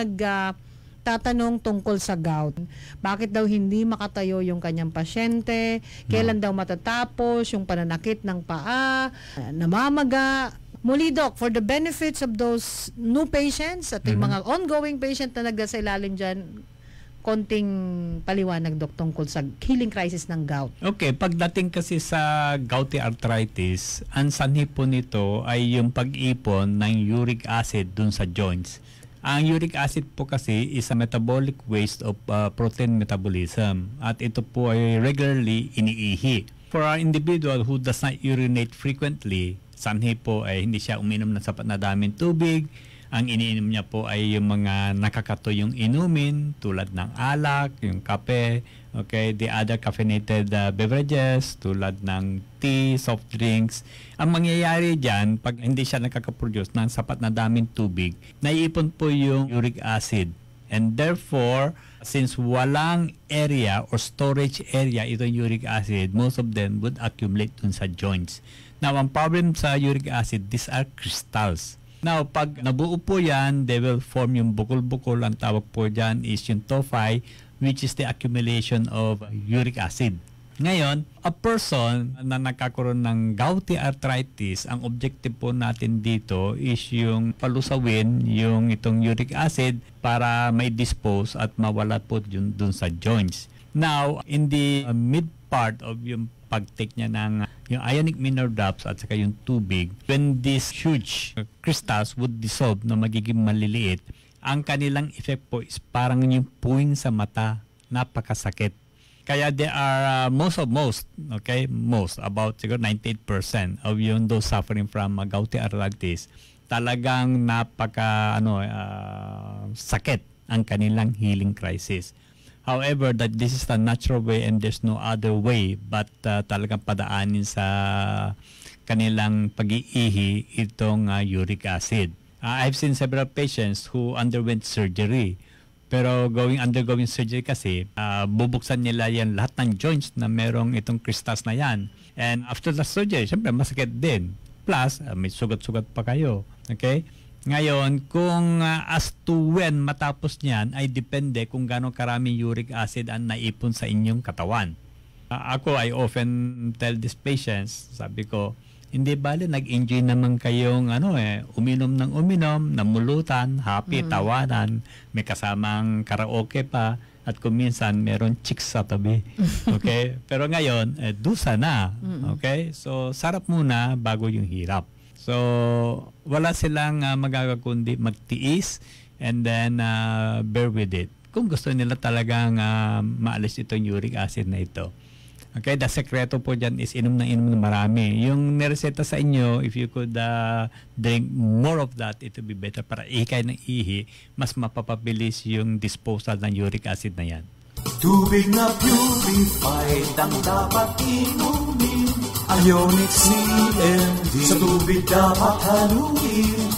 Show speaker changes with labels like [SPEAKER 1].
[SPEAKER 1] nag uh, tatanong tungkol sa gout. Bakit daw hindi makatayo yung kanyang pasyente? Kailan no. daw matatapos yung pananakit ng paa? Namamaga? Muli, Doc, for the benefits of those new patients at yung mm-hmm. mga ongoing patient na nagda sa ilalim dyan, konting paliwanag, Doc, tungkol sa healing crisis ng gout.
[SPEAKER 2] Okay, pagdating kasi sa gouty arthritis, ang sanhi po nito ay yung pag-ipon ng uric acid dun sa joints ang uric acid po kasi is a metabolic waste of uh, protein metabolism at ito po ay regularly iniihi. For an individual who does not urinate frequently, sanhi po ay hindi siya uminom ng sapat na daming tubig, ang iniinom niya po ay yung mga nakakato yung inumin tulad ng alak, yung kape, okay, the other caffeinated uh, beverages tulad ng tea, soft drinks. Ang mangyayari dyan, pag hindi siya nakakaproduce ng sapat na daming tubig, naiipon po yung uric acid. And therefore, since walang area or storage area itong uric acid, most of them would accumulate dun sa joints. Now, ang problem sa uric acid, these are crystals. Now, pag nabuo po yan, they will form yung bukol-bukol. Ang tawag po dyan is yung tophi, which is the accumulation of uric acid. Ngayon, a person na nagkakaroon ng gouty arthritis, ang objective po natin dito is yung palusawin yung itong uric acid para may dispose at mawala po dun, dun sa joints. Now, in the uh, mid part of yung pag-take niya ng yung ionic mineral drops at saka yung tubig, when these huge crystals would dissolve na magiging maliliit, ang kanilang effect po is parang yung puwing sa mata, napakasakit. Kaya they are uh, most of most, okay, most, about siguro 98% of yung those suffering from uh, gouty arthritis, talagang napaka, ano, uh, sakit ang kanilang healing crisis. However, that this is the natural way and there's no other way but uh, talagang padaanin sa kanilang pag-iihi itong uh, uric acid. Uh, I've seen several patients who underwent surgery. Pero going undergoing surgery kasi, uh, bubuksan nila yan lahat ng joints na merong itong crystals na yan. And after the surgery, syempre masakit din. Plus, uh, may sugat-sugat pa kayo. Okay? Ngayon, kung uh, as to when matapos niyan ay depende kung gano'ng karaming uric acid ang naipon sa inyong katawan. Uh, ako, I often tell these patients, sabi ko, hindi bale, nag-enjoy naman kayong ano eh, uminom ng uminom, namulutan, happy, mm. tawanan, may kasamang karaoke pa, at kung minsan meron chicks sa tabi. Okay? Pero ngayon, eh, dusa na. Okay? So, sarap muna bago yung hirap. So, wala silang uh, magagawa kundi magtiis and then uh, bear with it. Kung gusto nila talagang uh, maalis itong uric acid na ito. Okay, the sekreto po dyan is inom na inom na marami. Yung nireseta sa inyo, if you could uh, drink more of that, it would be better para ikay ng ihi, mas mapapabilis yung disposal ng uric acid na yan. Tubig na purified ang dapat
[SPEAKER 1] inumin ang ionix ni MD Sa tubig dapat haluin